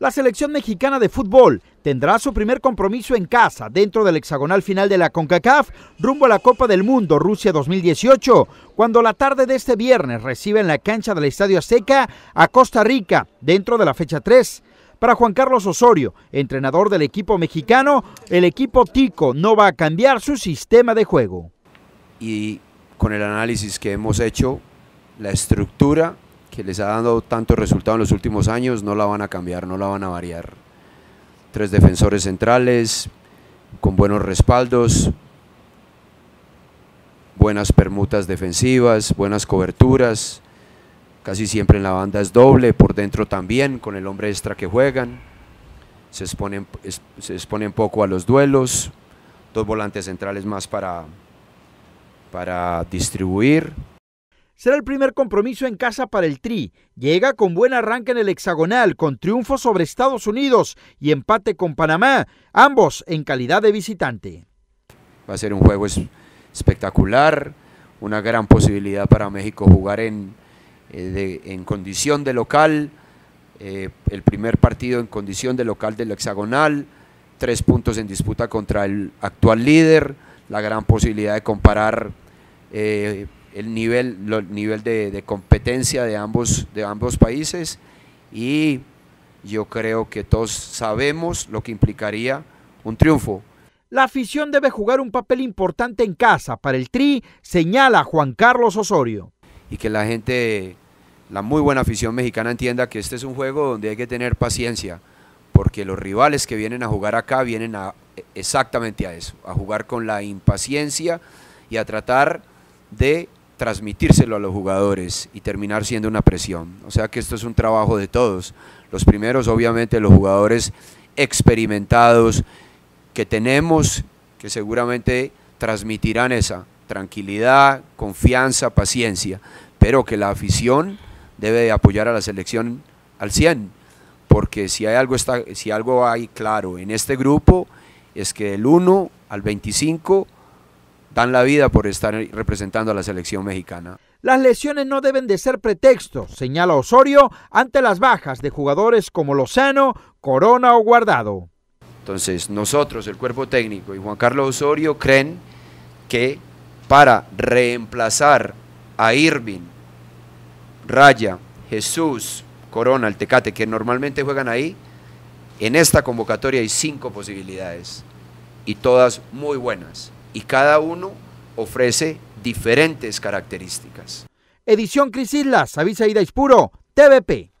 La selección mexicana de fútbol tendrá su primer compromiso en casa dentro del hexagonal final de la CONCACAF rumbo a la Copa del Mundo Rusia 2018, cuando la tarde de este viernes recibe en la cancha del Estadio Azteca a Costa Rica dentro de la fecha 3. Para Juan Carlos Osorio, entrenador del equipo mexicano, el equipo Tico no va a cambiar su sistema de juego. Y con el análisis que hemos hecho, la estructura que les ha dado tanto resultado en los últimos años, no la van a cambiar, no la van a variar. Tres defensores centrales, con buenos respaldos, buenas permutas defensivas, buenas coberturas, casi siempre en la banda es doble, por dentro también, con el hombre extra que juegan, se exponen, se exponen poco a los duelos, dos volantes centrales más para, para distribuir. Será el primer compromiso en casa para el Tri. Llega con buen arranque en el hexagonal, con triunfo sobre Estados Unidos y empate con Panamá, ambos en calidad de visitante. Va a ser un juego espectacular, una gran posibilidad para México jugar en, eh, condición de local, eh, el primer partido en condición de local del hexagonal, tres puntos en disputa contra el actual líder, la gran posibilidad de comparar eh, el nivel, nivel de, de, competencia de ambos, de ambos países y yo creo que todos sabemos lo que implicaría un triunfo. La afición debe jugar un papel importante en casa para el Tri, señala Juan Carlos Osorio. Y que la gente, la muy buena afición mexicana entienda que este es un juego donde hay que tener paciencia, porque los rivales que vienen a jugar acá vienen exactamente a eso, a jugar con la impaciencia y a tratar de transmitírselo a los jugadores y terminar siendo una presión. O sea que esto es un trabajo de todos. Los primeros, obviamente, los jugadores experimentados que tenemos, que seguramente transmitirán esa tranquilidad, confianza, paciencia, pero que la afición debe apoyar a la selección al 100, porque si hay algo está, si algo hay claro en este grupo es que del 1 al 25 dan la vida por estar representando a la selección mexicana. Las lesiones no deben de ser pretexto, señala Osorio, ante las bajas de jugadores como Lozano, Corona o Guardado. Entonces, nosotros, el cuerpo técnico y Juan Carlos Osorio creen que para reemplazar a Irving, Raya, Jesús, Corona, el Tecate, que normalmente juegan ahí, en esta convocatoria hay cinco posibilidades y todas muy buenas y cada uno ofrece diferentes características. Edición Cris Islas, Avisa Ida Puro, TVP.